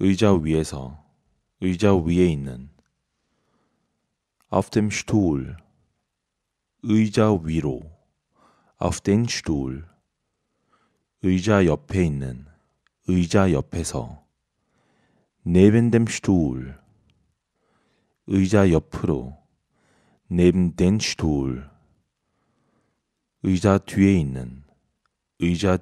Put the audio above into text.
의자 위에서 의자 위에 있는 auf dem Stuhl 의자 위로 auf den Stuhl 의자 옆에 있는 의자 옆에서 neben dem Stuhl 의자 옆으로 neben den Stuhl 의자 뒤에 있는 의자